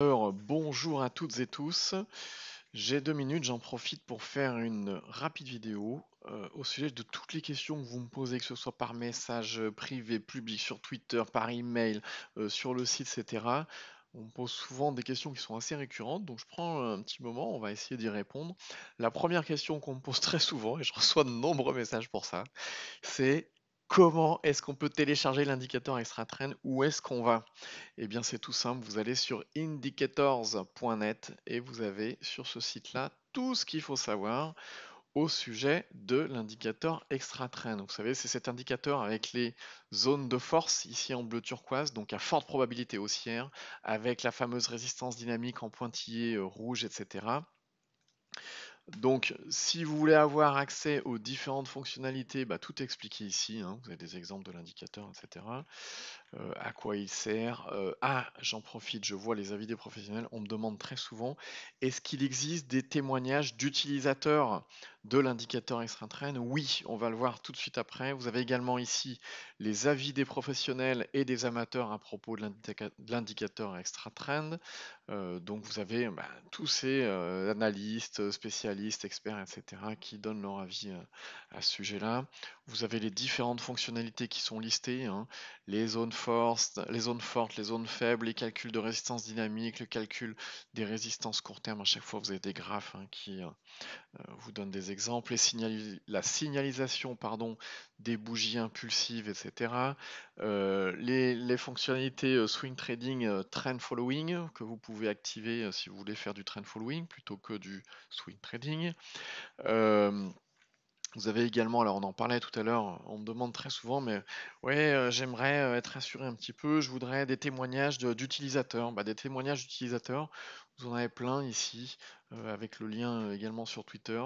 Alors, bonjour à toutes et tous. J'ai deux minutes, j'en profite pour faire une rapide vidéo euh, au sujet de toutes les questions que vous me posez, que ce soit par message privé, public, sur Twitter, par email, euh, sur le site, etc. On me pose souvent des questions qui sont assez récurrentes, donc je prends un petit moment, on va essayer d'y répondre. La première question qu'on me pose très souvent, et je reçois de nombreux messages pour ça, c'est comment est-ce qu'on peut télécharger l'indicateur extra train Où est-ce qu'on va Eh bien, c'est tout simple. Vous allez sur indicators.net et vous avez sur ce site-là tout ce qu'il faut savoir au sujet de l'indicateur extra train. vous savez, c'est cet indicateur avec les zones de force ici en bleu turquoise, donc à forte probabilité haussière, avec la fameuse résistance dynamique en pointillé euh, rouge, etc. Donc, si vous voulez avoir accès aux différentes fonctionnalités, bah, tout est expliqué ici. Hein. Vous avez des exemples de l'indicateur, etc. Euh, à quoi il sert. Euh, ah, j'en profite, je vois les avis des professionnels, on me demande très souvent, est-ce qu'il existe des témoignages d'utilisateurs de l'indicateur extra Trend Oui, on va le voir tout de suite après. Vous avez également ici les avis des professionnels et des amateurs à propos de l'indicateur extra-trend. Euh, donc vous avez bah, tous ces analystes, spécialistes, experts, etc., qui donnent leur avis à ce sujet-là. Vous avez les différentes fonctionnalités qui sont listées, hein. les, zones fortes, les zones faibles, les calculs de résistance dynamique, le calcul des résistances court terme. À chaque fois, vous avez des graphes hein, qui euh, euh, vous donnent des exemples, la signalisation pardon, des bougies impulsives, etc. Euh, les, fonctionnalités swing trading, trend following, que vous pouvez activer si vous voulez faire du trend following plutôt que du swing trading. Vous avez également, alors on en parlait tout à l'heure, on me demande très souvent, mais ouais, euh, j'aimerais euh, être rassuré un petit peu, je voudrais des témoignages d'utilisateurs. Bah, des témoignages d'utilisateurs, vous en avez plein ici, euh, avec le lien également sur Twitter,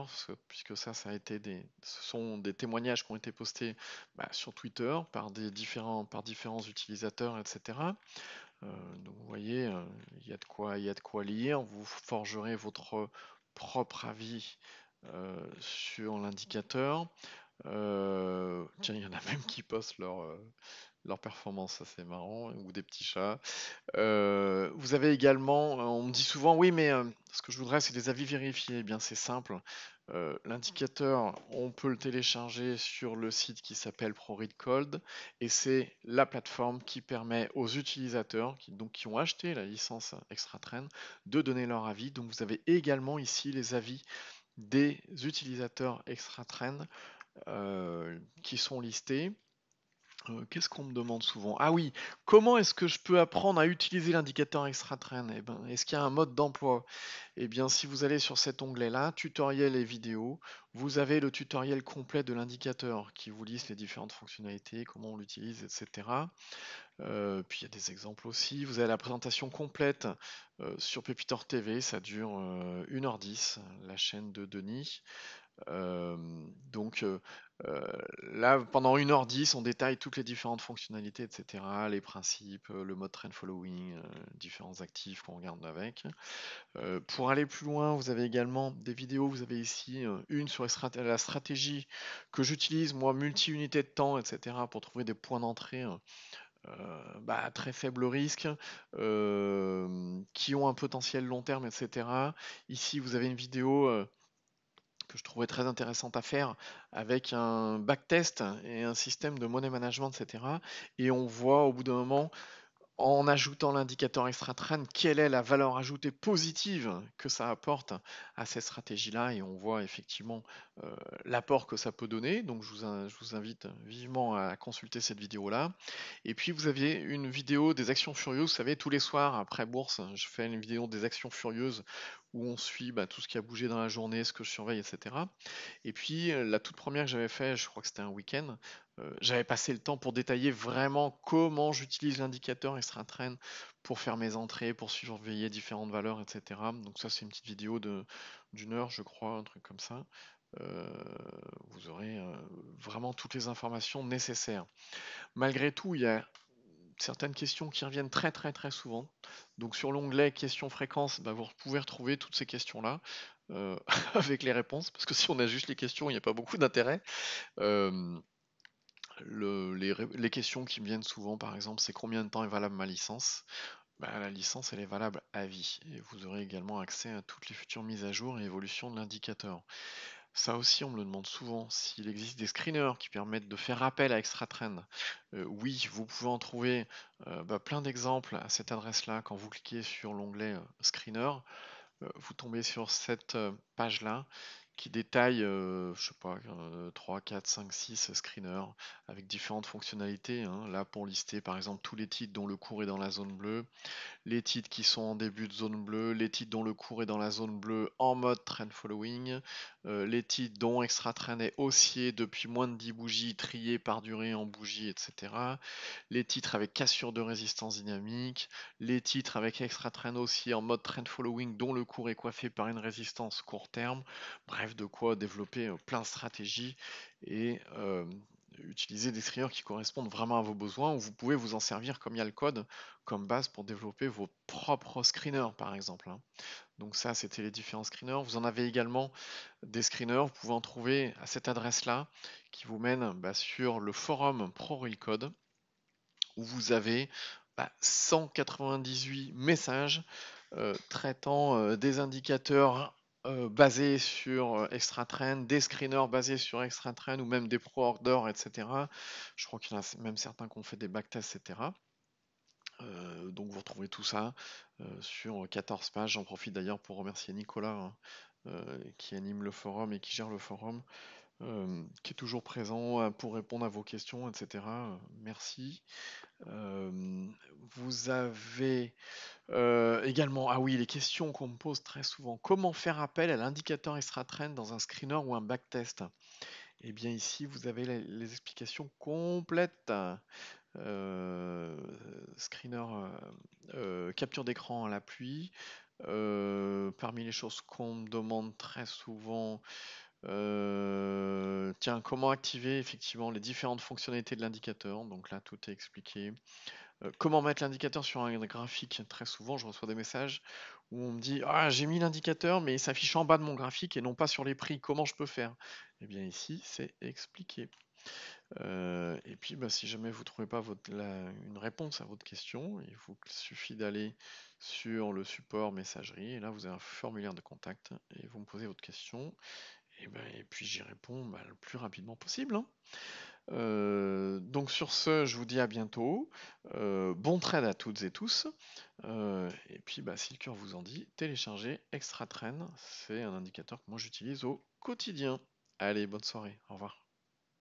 puisque ça, ça a été des, ce sont des témoignages qui ont été postés bah, sur Twitter par différents, par différents utilisateurs, etc. donc vous voyez, y il y a de quoi lire. Vous forgerez votre propre avis sur l'indicateur. Euh, tiens, il y en a même qui postent euh, leur, performance, ça c'est marrant, ou des petits chats. Euh, vous avez également, on me dit souvent, oui, mais ce que je voudrais, c'est des avis vérifiés. Eh bien, c'est simple. L'indicateur, on peut le télécharger sur le site qui s'appelle ProReadCold et c'est la plateforme qui permet aux utilisateurs, qui, donc, qui ont acheté la licence ExtraTrain de donner leur avis. Donc, vous avez également ici les avis des utilisateurs extra-trend euh, qui sont listés euh, qu'est-ce qu'on me demande souvent Ah oui, comment est-ce que je peux apprendre à utiliser l'indicateur extra train eh ben, Est-ce qu'il y a un mode d'emploi Eh bien, si vous allez sur cet onglet-là, tutoriel et vidéo, vous avez le tutoriel complet de l'indicateur qui vous liste les différentes fonctionnalités, comment on l'utilise, etc. Euh, puis il y a des exemples aussi. Vous avez la présentation complète euh, sur Pepitor TV, ça dure 1h10, la chaîne de Denis donc là, pendant 1h10, on détaille toutes les différentes fonctionnalités, etc., les principes, le mode trend following, différents actifs qu'on regarde avec. pour aller plus loin, vous avez également des vidéos, vous avez ici une sur la stratégie que j'utilise, moi, multi-unité de temps, etc., pour trouver des points d'entrée. à bah, très faible risque, qui ont un potentiel long terme, etc. Ici, vous avez une vidéo que je trouvais très intéressante à faire avec un backtest et un système de money management, etc. Et on voit au bout d'un moment, en ajoutant l'indicateur extra-trend, quelle est la valeur ajoutée positive que ça apporte à cette stratégie là Et on voit effectivement euh, l'apport que ça peut donner. Donc je vous, je vous invite vivement à consulter cette vidéo-là. Et puis vous aviez une vidéo des actions furieuses. Vous savez, tous les soirs après bourse, je fais une vidéo des actions furieuses où on suit bah, tout ce qui a bougé dans la journée, ce que je surveille, etc. Et puis euh, la toute première que j'avais fait, je crois que c'était un week-end, euh, j'avais passé le temps pour détailler vraiment comment j'utilise l'indicateur extra train pour faire mes entrées, pour surveiller différentes valeurs, etc. Donc ça c'est une petite vidéo d'une heure, je crois, un truc comme ça. Euh, vous aurez vraiment toutes les informations nécessaires. Malgré tout, il y a certaines questions qui reviennent très très très souvent. Donc sur l'onglet questions fréquences, bah, vous pouvez retrouver toutes ces questions-là euh, avec les réponses, parce que si on a juste les questions, il n'y a pas beaucoup d'intérêt. Euh, les, questions qui me viennent souvent, par exemple, c'est combien de temps est valable ma licence bah, La licence, elle est valable à vie. Et vous aurez également accès à toutes les futures mises à jour et évolutions de l'indicateur. Ça aussi, on me le demande souvent, s'il existe des screeners qui permettent de faire appel à ExtraTrend. Euh, oui, vous pouvez en trouver euh, bah, plein d'exemples à cette adresse-là. Quand vous cliquez sur l'onglet euh, Screener, vous tombez sur cette page-là qui détaille, je sais pas, 3, 4, 5, 6 screeners avec différentes fonctionnalités. Hein. Là, pour lister par exemple tous les titres dont le cours est dans la zone bleue, les titres qui sont en début de zone bleue, les titres dont le cours est dans la zone bleue en mode trend following, euh, les titres dont extra est haussier depuis moins de 10 bougies, triés par durée en bougies, etc. Les titres avec cassure de résistance dynamique, les titres avec extra train haussier en mode trend following dont le cours est coiffé par une résistance court terme. Bref, de quoi développer euh, plein de stratégies et euh, utiliser des screeners qui correspondent vraiment à vos besoins ou vous pouvez vous en servir comme il y a le code comme base pour développer vos propres screeners par exemple. Hein. Donc ça, c'était les différents screeners. Vous en avez également des screeners, vous pouvez en trouver à cette adresse-là, qui vous mène bah, sur le forum ProRailCode, où vous avez 198 bah, messages euh, traitant euh, des indicateurs euh, basés sur ExtraTrain, des screeners basés sur ExtraTrain ou même des ProOrder etc. Je crois qu'il y en a même certains qui ont fait des backtests, etc. Euh, donc vous retrouvez tout ça euh, sur 14 pages. J'en profite d'ailleurs pour remercier Nicolas hein, euh, qui anime le forum et qui gère le forum, qui est toujours présent pour répondre à vos questions, etc. Merci. vous avez également, ah oui, les questions qu'on me pose très souvent. Comment faire appel à l'indicateur extra trend dans un screener ou un backtest eh bien ici, vous avez les, explications complètes. Euh, screener euh, euh, capture d'écran à l'appui pluie. parmi les choses qu'on me demande très souvent, tiens, comment activer effectivement les différentes fonctionnalités de l'indicateur Donc là, tout est expliqué. comment mettre l'indicateur sur un graphique Très souvent, je reçois des messages où on me dit ah, j'ai mis l'indicateur, mais il s'affiche en bas de mon graphique et non pas sur les prix. Comment je peux faire et eh bien, ici, c'est expliqué. Euh, et puis, bah, si jamais vous ne trouvez pas une réponse à votre question, il vous suffit d'aller sur le support messagerie. Et là, vous avez un formulaire de contact et vous me posez votre question. Et, ben, et puis, j'y réponds bah, le plus rapidement possible. Hein. Euh, donc sur ce, je vous dis à bientôt. Euh, bon trade à toutes et tous. et puis, bah, si le cœur vous en dit, téléchargez Extra Train. C'est un indicateur que moi j'utilise au quotidien. Allez, bonne soirée. Au revoir.